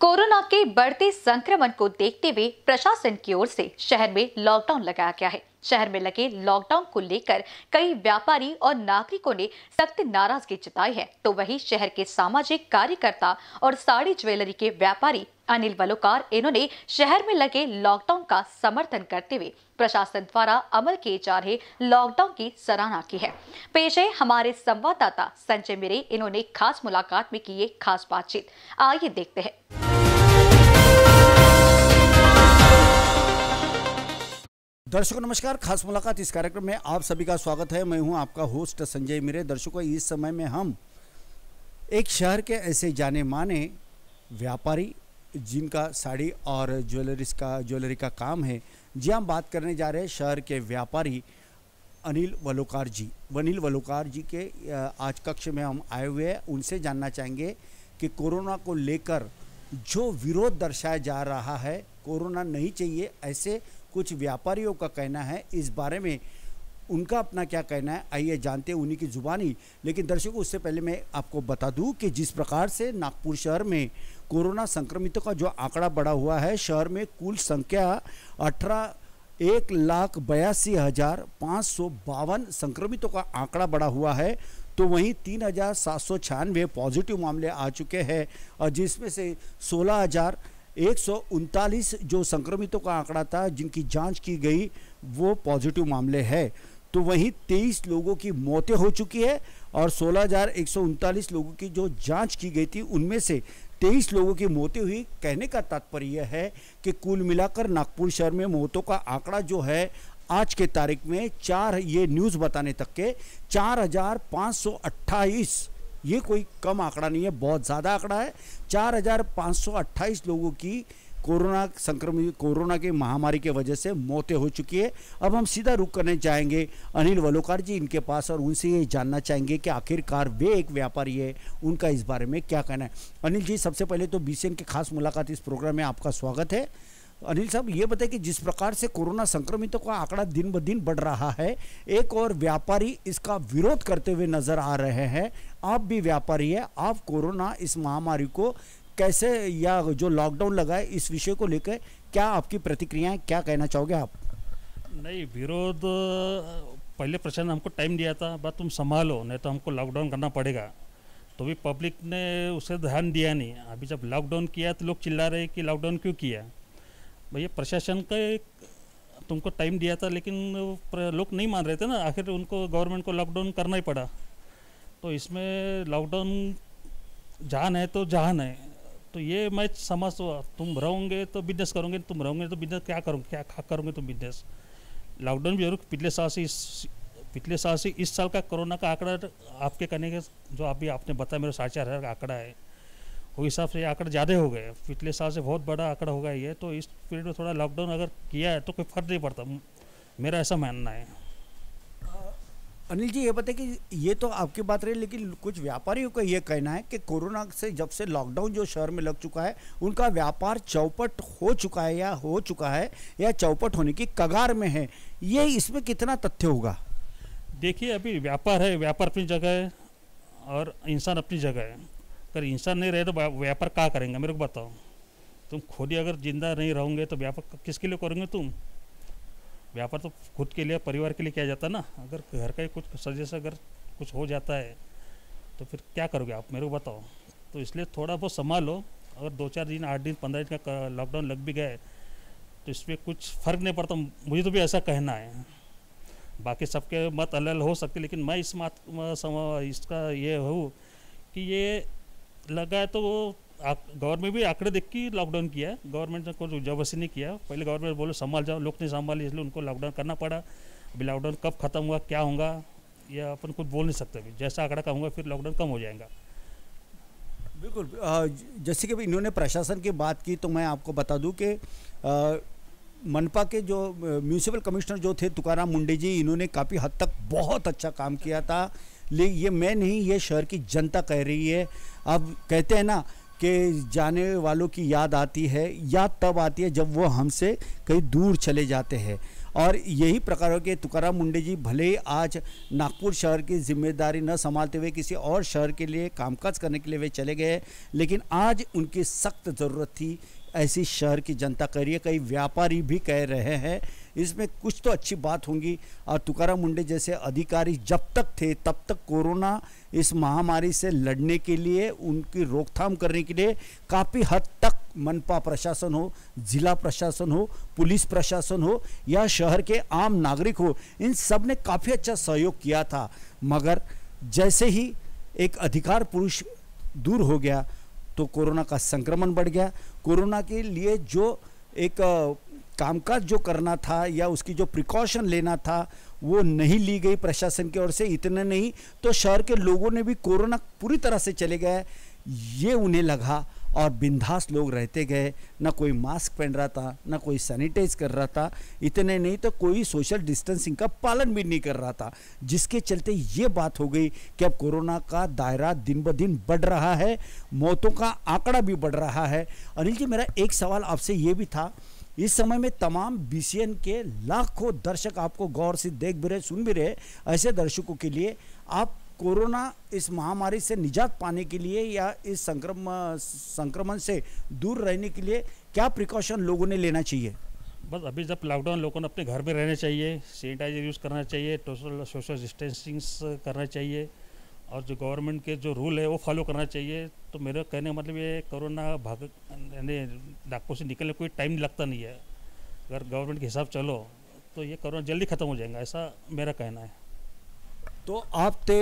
corona के बढ़ते संक्रमण को देखते हुए प्रशासन की ओर से शहर में लॉकडाउन लगाया गया है शहर में लगे लॉकडाउन को लेकर कई व्यापारी और नागरिकों ने सख्त नाराजगी जताई है तो वही शहर के सामाजिक कार्यकर्ता और साड़ी ज्वेलरी के व्यापारी अनिल बलोकार इन्होंने शहर में लगे लॉकडाउन का समर्थन करते हुए प्रशासन द्वारा अमल किए जा रहे लॉकडाउन की सराहना की है पेश है हमारे संवाददाता संजय मिरे इन्होंने खास मुलाकात में की ये खास बातचीत आइए देखते हैं दर्शकों नमस्कार खास मुलाकात इस कार्यक्रम में आप सभी का स्वागत है मैं हूं आपका होस्ट संजय मिरे दर्शकों इस समय में हम एक शहर के ऐसे जाने माने व्यापारी जिनका साड़ी और ज्वेलरीज का ज्वेलरी का काम है जी हम बात करने जा रहे हैं शहर के व्यापारी अनिल वलोकार जी अनिल वलोकार जी के आज कक्ष में हम आए हुए हैं उनसे जानना चाहेंगे कि कोरोना को लेकर जो विरोध दर्शाया जा रहा है कोरोना नहीं चाहिए ऐसे कुछ व्यापारियों का कहना है इस बारे में उनका अपना क्या कहना है आइए जानते हैं उन्हीं की ज़ुबानी लेकिन दर्शकों उससे पहले मैं आपको बता दूं कि जिस प्रकार से नागपुर शहर में कोरोना संक्रमितों का जो आंकड़ा बढ़ा हुआ है शहर में कुल संख्या अठारह एक लाख बयासी हज़ार पाँच सौ बावन संक्रमितों का आंकड़ा बढ़ा हुआ है तो वहीं तीन हज़ार सात सौ छियानवे पॉजिटिव मामले आ चुके हैं और जिसमें से सोलह हज़ार एक सौ उनतालीस जो संक्रमितों का आंकड़ा था जिनकी जांच की गई वो पॉजिटिव मामले हैं तो वहीं तेईस लोगों की मौतें हो चुकी है और सोलह हज़ार एक सौ उनतालीस लोगों की जो जांच की गई थी उनमें से तेईस लोगों की मौतें हुई कहने का तात्पर्य है कि कुल मिलाकर नागपुर शहर में मौतों का आंकड़ा जो है आज के तारीख में चार ये न्यूज़ बताने तक के चार हज़ार पाँच सौ अट्ठाईस ये कोई कम आंकड़ा नहीं है बहुत ज़्यादा आंकड़ा है चार हज़ार पाँच सौ अट्ठाईस लोगों की कोरोना संक्रमित कोरोना की महामारी के वजह से मौतें हो चुकी है अब हम सीधा रुक करने जाएंगे अनिल वलोकार जी इनके पास और उनसे ये जानना चाहेंगे कि आखिरकार वे एक व्यापारी है उनका इस बारे में क्या कहना है अनिल जी सबसे पहले तो बी के खास मुलाकात इस प्रोग्राम में आपका स्वागत है अनिल साहब ये बताए कि जिस प्रकार से कोरोना संक्रमितों का आंकड़ा दिन ब दिन बढ़ रहा है एक और व्यापारी इसका विरोध करते हुए नजर आ रहे हैं आप भी व्यापारी है आप कोरोना इस महामारी को कैसे या जो लॉकडाउन लगा है इस विषय को लेकर क्या आपकी प्रतिक्रियाएं क्या कहना चाहोगे आप नहीं विरोध पहले प्रशासन हमको टाइम दिया था बस तुम संभालो नहीं तो हमको लॉकडाउन करना पड़ेगा तो भी पब्लिक ने उसे ध्यान दिया नहीं अभी जब लॉकडाउन किया तो लोग चिल्ला रहे कि लॉकडाउन क्यों किया भैया प्रशासन का एक तुमको टाइम दिया था लेकिन लोग नहीं मान रहे थे ना आखिर उनको गवर्नमेंट को लॉकडाउन करना ही पड़ा तो इसमें लॉकडाउन जान है तो जान है तो ये मैं समझ तुम रहोगे तो बिजनेस करोगे तुम रहोगे तो बिजनेस क्या करोगे क्या खा करोगे तुम बिजनेस लॉकडाउन भी जरूर पिछले साल से इस पिछले साल से इस साल का कोरोना का आंकड़ा आपके कहने के जो अभी आपने बताया मेरा साढ़े चार हज़ार का आंकड़ा है वो हिसाब से आंकड़े ज़्यादा हो गए पिछले साल से बहुत बड़ा आंकड़ा हो गया ये तो इस पीरियड में थोड़ा लॉकडाउन अगर किया है तो कोई फर्क नहीं पड़ता मेरा ऐसा मानना है अनिल जी ये बताए कि ये तो आपकी बात रही लेकिन कुछ व्यापारियों का ये कहना है कि कोरोना से जब से लॉकडाउन जो शहर में लग चुका है उनका व्यापार चौपट हो चुका है या हो चुका है या चौपट होने की कगार में है ये इसमें कितना तथ्य होगा देखिए अभी व्यापार है व्यापार अपनी जगह है और इंसान अपनी जगह है अगर इंसान नहीं रहे तो व्यापार कहाँ करेंगे मेरे को बताओ तुम खुद ही अगर जिंदा नहीं रहोगे तो व्यापार किसके लिए करोगे तुम व्यापार तो खुद के लिए परिवार के लिए किया जाता ना अगर घर का ही कुछ सजेस अगर कुछ हो जाता है तो फिर क्या करोगे आप मेरे को बताओ तो इसलिए थोड़ा बहुत संभालो अगर दो चार दिन आठ दिन पंद्रह दिन का लॉकडाउन लग भी गए तो इसमें कुछ फ़र्क नहीं पड़ता मुझे तो भी ऐसा कहना है बाकी सबके मत अलग हो सकते लेकिन मैं इस मत इसका ये हूँ कि ये लगा है तो वो गवर्नमेंट भी आंकड़े देख के लॉकडाउन किया है गवर्नमेंट ने कुछ जबरदस्ती नहीं किया पहले गवर्नमेंट बोलो संभाल जाओ लोग नहीं संभाले इसलिए उनको लॉकडाउन करना पड़ा अभी लॉकडाउन कब खत्म हुआ क्या होगा या अपन कुछ बोल नहीं सकते अभी जैसा आंकड़ा कम होगा फिर लॉकडाउन कम हो जाएगा बिल्कुल जैसे कि इन्होंने प्रशासन की बात की तो मैं आपको बता दूँ कि मनपा के जो म्यूनिसिपल कमिश्नर जो थे तुकाराम मुंडे जी इन्होंने काफ़ी हद तक बहुत अच्छा काम किया था ले ये मैं नहीं ये शहर की जनता कह रही है अब कहते हैं ना कि जाने वालों की याद आती है याद तब आती है जब वो हमसे कहीं दूर चले जाते हैं और यही प्रकार के तुकाराम मुंडे जी भले ही आज नागपुर शहर की जिम्मेदारी न संभालते हुए किसी और शहर के लिए कामकाज करने के लिए वे चले गए लेकिन आज उनकी सख्त ज़रूरत थी ऐसी शहर की जनता कह रही है कई व्यापारी भी कह रहे हैं इसमें कुछ तो अच्छी बात होंगी और तुकारा मुंडे जैसे अधिकारी जब तक थे तब तक कोरोना इस महामारी से लड़ने के लिए उनकी रोकथाम करने के लिए काफ़ी हद तक मनपा प्रशासन हो जिला प्रशासन हो पुलिस प्रशासन हो या शहर के आम नागरिक हो इन सब ने काफ़ी अच्छा सहयोग किया था मगर जैसे ही एक अधिकार पुरुष दूर हो गया तो कोरोना का संक्रमण बढ़ गया कोरोना के लिए जो एक कामकाज जो करना था या उसकी जो प्रिकॉशन लेना था वो नहीं ली गई प्रशासन की ओर से इतने नहीं तो शहर के लोगों ने भी कोरोना पूरी तरह से चले गए ये उन्हें लगा और बिंदास लोग रहते गए ना कोई मास्क पहन रहा था ना कोई सैनिटाइज कर रहा था इतने नहीं तो कोई सोशल डिस्टेंसिंग का पालन भी नहीं कर रहा था जिसके चलते ये बात हो गई कि अब कोरोना का दायरा दिन ब दिन बढ़ रहा है मौतों का आंकड़ा भी बढ़ रहा है अनिल जी मेरा एक सवाल आपसे ये भी था इस समय में तमाम बी के लाखों दर्शक आपको गौर से देख भी रहे सुन भी रहे ऐसे दर्शकों के लिए आप कोरोना इस महामारी से निजात पाने के लिए या इस संक्रमण संक्रमण से दूर रहने के लिए क्या प्रिकॉशन लोगों ने लेना चाहिए बस अभी जब लॉकडाउन लोगों ने अपने घर में रहना चाहिए सैनिटाइजर यूज़ करना चाहिए टोटल सोशल डिस्टेंसिंग करना चाहिए और जो गवर्नमेंट के जो रूल है वो फॉलो करना चाहिए तो मेरा कहने का मतलब ये कोरोना भाग यानी डाकों से निकलने कोई टाइम लगता नहीं है अगर गवर्नमेंट के हिसाब चलो तो ये कोरोना जल्दी ख़त्म हो जाएगा ऐसा मेरा कहना है तो आप ते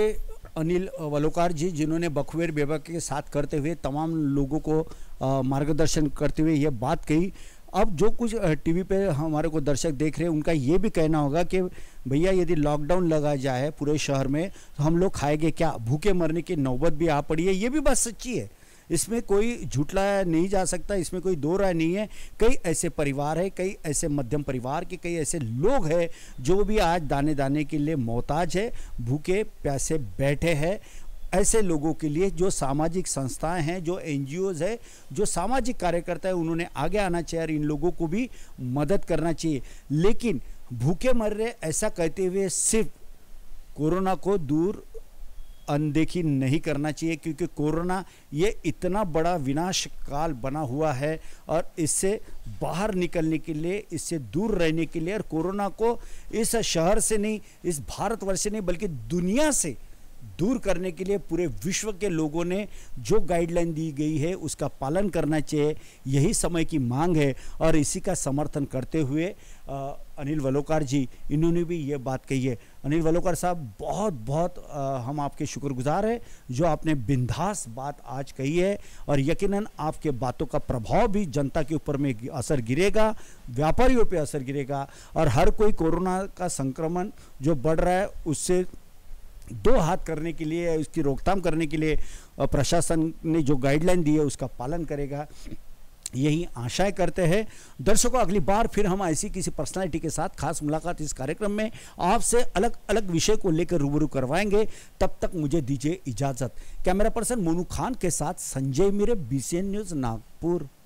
अनिल वलोकार जी जिन्होंने बखवेर बेबक के साथ करते हुए तमाम लोगों को मार्गदर्शन करते हुए ये बात कही अब जो कुछ टीवी पे हमारे को दर्शक देख रहे हैं उनका ये भी कहना होगा कि भैया यदि लॉकडाउन लगा जाए पूरे शहर में तो हम लोग खाएंगे क्या भूखे मरने की नौबत भी आ पड़ी है ये भी बात सच्ची है इसमें कोई झूठलाया नहीं जा सकता इसमें कोई दो राय नहीं है कई ऐसे परिवार है कई ऐसे मध्यम परिवार के कई ऐसे लोग हैं जो भी आज दाने दाने के लिए मोहताज है भूखे प्यासे बैठे हैं ऐसे लोगों के लिए जो सामाजिक संस्थाएं हैं जो एन है जो सामाजिक कार्यकर्ता है उन्होंने आगे आना चाहिए और इन लोगों को भी मदद करना चाहिए लेकिन भूखे मर रहे ऐसा कहते हुए सिर्फ कोरोना को दूर अनदेखी नहीं करना चाहिए क्योंकि कोरोना ये इतना बड़ा विनाश काल बना हुआ है और इससे बाहर निकलने के लिए इससे दूर रहने के लिए और कोरोना को इस शहर से नहीं इस भारतवर्ष से नहीं बल्कि दुनिया से दूर करने के लिए पूरे विश्व के लोगों ने जो गाइडलाइन दी गई है उसका पालन करना चाहिए यही समय की मांग है और इसी का समर्थन करते हुए आ, अनिल वलोकार जी इन्होंने भी ये बात कही है अनिल वलोकार साहब बहुत बहुत आ, हम आपके शुक्रगुजार हैं जो आपने बिंदास बात आज कही है और यकीनन आपके बातों का प्रभाव भी जनता के ऊपर में असर गिरेगा व्यापारियों पे असर गिरेगा और हर कोई कोरोना का संक्रमण जो बढ़ रहा है उससे दो हाथ करने के लिए उसकी रोकथाम करने के लिए प्रशासन ने जो गाइडलाइन दी है उसका पालन करेगा यही आशाएं करते हैं दर्शकों अगली बार फिर हम ऐसी किसी पर्सनालिटी के साथ खास मुलाकात इस कार्यक्रम में आपसे अलग अलग विषय को लेकर रूबरू करवाएंगे तब तक मुझे दीजिए इजाज़त कैमरा पर्सन मोनू खान के साथ संजय मीरे बी न्यूज़ नागपुर